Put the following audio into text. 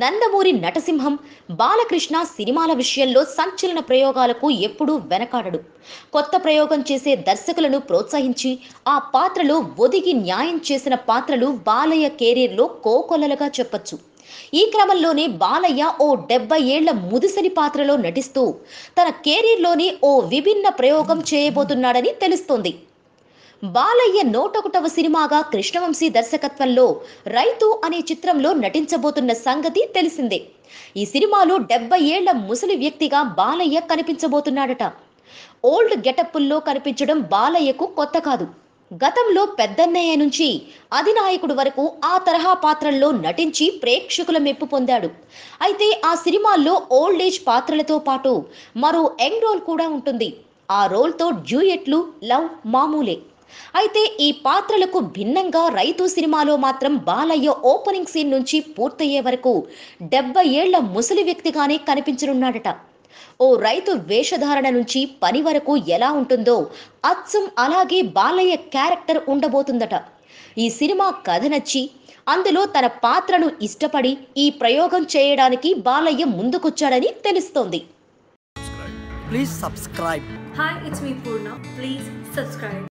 నందమూరి నటసింహం బాలకృష్ణ సినిమాల విషయంలో సంచలన ప్రయోగాలకు ఎప్పుడూ వెనకాడడు కొత్త ప్రయోగం చేసే దర్శకులను ప్రోత్సహించి ఆ పాత్రలో ఒదిగి న్యాయం చేసిన పాత్రలు బాలయ్య కెరీర్లో కోకొల్లలుగా చెప్పచ్చు ఈ క్రమంలోనే బాలయ్య ఓ డెబ్బై ఏళ్ల ముదిసరి పాత్రలో నటిస్తూ తన కెరీర్లోనే ఓ విభిన్న ప్రయోగం చేయబోతున్నాడని తెలుస్తోంది బాలయ్య నూటొకటవ సినిమాగా కృష్ణవంశీ దర్శకత్వంలో రైతు అనే చిత్రంలో నటించబోతున్న సంగతి తెలిసిందే ఈ సినిమాలో డెబ్బై ఏళ్ల ముసలి వ్యక్తిగా బాలయ్య కనిపించబోతున్నాడట ఓల్డ్ గెటప్పుల్లో కనిపించడం బాలయ్యకు కొత్త కాదు గతంలో పెద్దన్నయ్య నుంచి అధినాయకుడు వరకు ఆ తరహా పాత్రల్లో నటించి ప్రేక్షకుల మెప్పు పొందాడు అయితే ఆ సినిమాల్లో ఓల్డ్ ఏజ్ పాత్రలతో పాటు మరో యంగ్ రోల్ కూడా ఉంటుంది ఆ రోల్తో డ్యూయెట్లు లవ్ మామూలే అయితే ఈ పాత్రలకు భిన్నంగా రైతు సినిమాలో మాత్రం బాలయ్య ఓపెనింగ్ సీన్ నుంచి పూర్తయ్యే వరకు డెబ్బై ఏళ్ల ముసలి వ్యక్తిగానే కనిపించనున్నాడట ఓ రైతు వేషధారణ నుంచి పని వరకు ఎలా ఉంటుందో అచ్చం అలాగే బాలయ్య క్యారెక్టర్ ఉండబోతుందట ఈ సినిమా కథ నచ్చి అందులో తన పాత్రను ఇష్టపడి ఈ ప్రయోగం చేయడానికి బాలయ్య ముందుకొచ్చాడని తెలుస్తోంది please subscribe hi it's me Purna please subscribe